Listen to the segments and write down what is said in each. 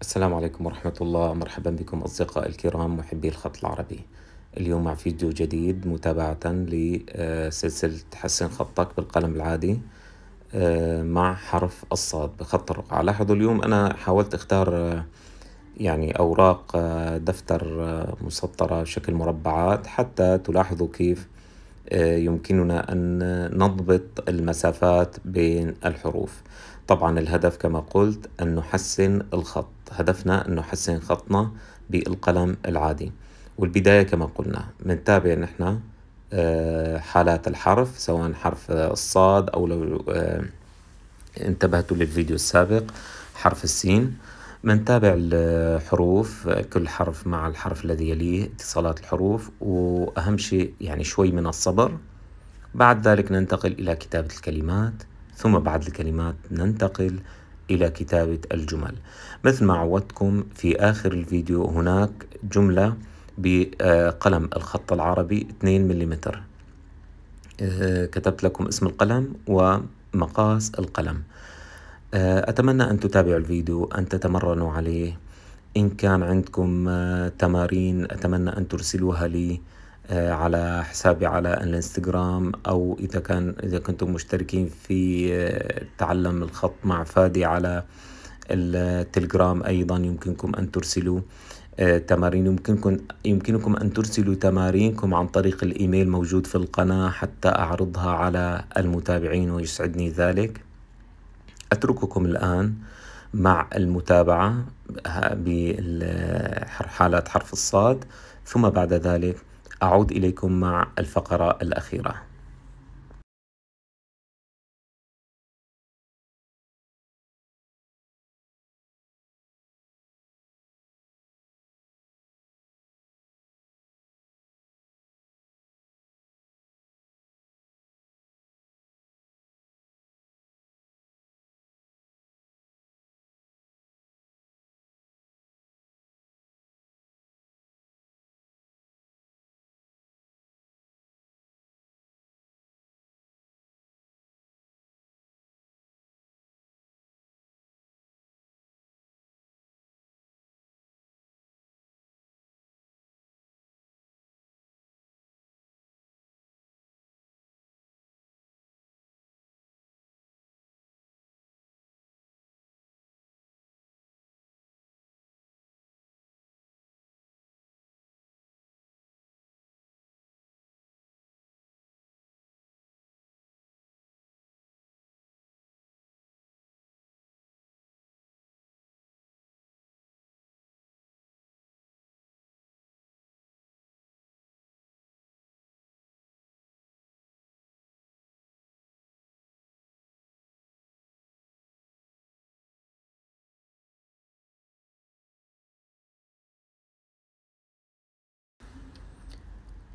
السلام عليكم ورحمة الله مرحبا بكم أصدقائي الكرام محبي الخط العربي اليوم مع فيديو جديد متابعة لسلسلة آه، حسن خطك بالقلم العادي آه، مع حرف الصاد بخط الرقعة لاحظوا اليوم أنا حاولت اختار آه، يعني أوراق دفتر مسطرة بشكل مربعات حتى تلاحظوا كيف آه، يمكننا أن نضبط المسافات بين الحروف طبعا الهدف كما قلت أن نحسن الخط هدفنا أن نحسن خطنا بالقلم العادي والبداية كما قلنا بنتابع نحن آه، حالات الحرف سواء حرف الصاد أو لو آه، انتبهتوا للفيديو السابق حرف السين بنتابع الحروف كل حرف مع الحرف الذي يليه اتصالات الحروف وأهم شيء يعني شوي من الصبر بعد ذلك ننتقل إلى كتابة الكلمات ثم بعد الكلمات ننتقل إلى كتابة الجمل مثل ما عودتكم في آخر الفيديو هناك جملة بقلم الخط العربي 2 ملم آه، كتبت لكم اسم القلم ومقاس القلم آه، أتمنى أن تتابعوا الفيديو أن تتمرنوا عليه إن كان عندكم آه، تمارين أتمنى أن ترسلوها لي آه، على حسابي على الانستغرام او اذا كان اذا كنتم مشتركين في تعلم الخط مع فادي على التليجرام ايضا يمكنكم ان ترسلوا تمارين يمكنكم يمكنكم ان ترسلوا تمارينكم عن طريق الايميل موجود في القناه حتى اعرضها على المتابعين ويسعدني ذلك أترككم الآن مع المتابعة بحالات حرف الصاد ثم بعد ذلك أعود إليكم مع الفقرة الأخيرة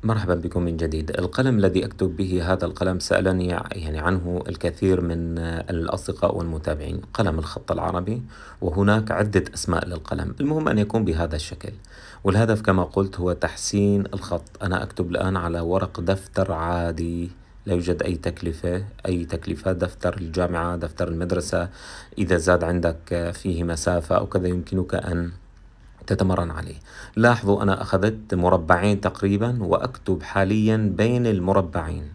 مرحبا بكم من جديد القلم الذي أكتب به هذا القلم سألني يعني عنه الكثير من الأصدقاء والمتابعين قلم الخط العربي وهناك عدة أسماء للقلم المهم أن يكون بهذا الشكل والهدف كما قلت هو تحسين الخط أنا أكتب الآن على ورق دفتر عادي لا يوجد أي تكلفة أي تكلفة دفتر الجامعة دفتر المدرسة إذا زاد عندك فيه مسافة أو كذا يمكنك أن تتمرن عليه لاحظوا أنا أخذت مربعين تقريبا وأكتب حاليا بين المربعين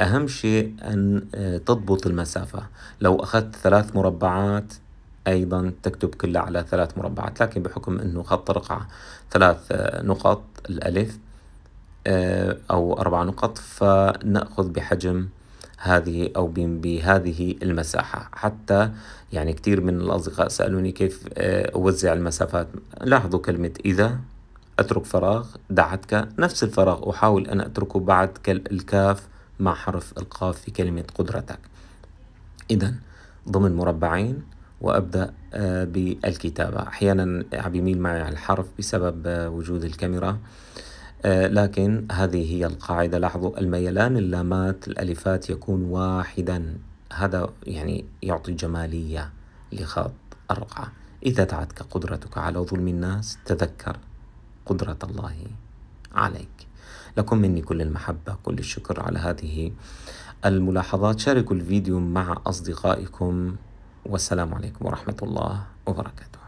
أهم شيء أن آه، تضبط المسافة لو أخذت ثلاث مربعات أيضا تكتب كلها على ثلاث مربعات لكن بحكم أنه خط رقعة ثلاث آه، نقط الألف آه، أو أربع نقط فنأخذ بحجم هذه أو بهذه المساحة حتى يعني كثير من الأصدقاء سألوني كيف آه، أوزع المسافات لاحظوا كلمة إذا أترك فراغ دعتك نفس الفراغ أحاول أن أتركه بعد الكاف مع حرف القاف في كلمة قدرتك إذا ضمن مربعين وأبدأ آه، بالكتابة أحيانا عم يميل معي على الحرف بسبب آه، وجود الكاميرا آه، لكن هذه هي القاعدة لاحظوا الميلان اللامات الألفات يكون واحدا هذا يعني يعطي جمالية لخط الرقعة إذا دعتك قدرتك على ظلم الناس تذكر قدرة الله عليك لكم مني كل المحبة كل الشكر على هذه الملاحظات شاركوا الفيديو مع أصدقائكم والسلام عليكم ورحمة الله وبركاته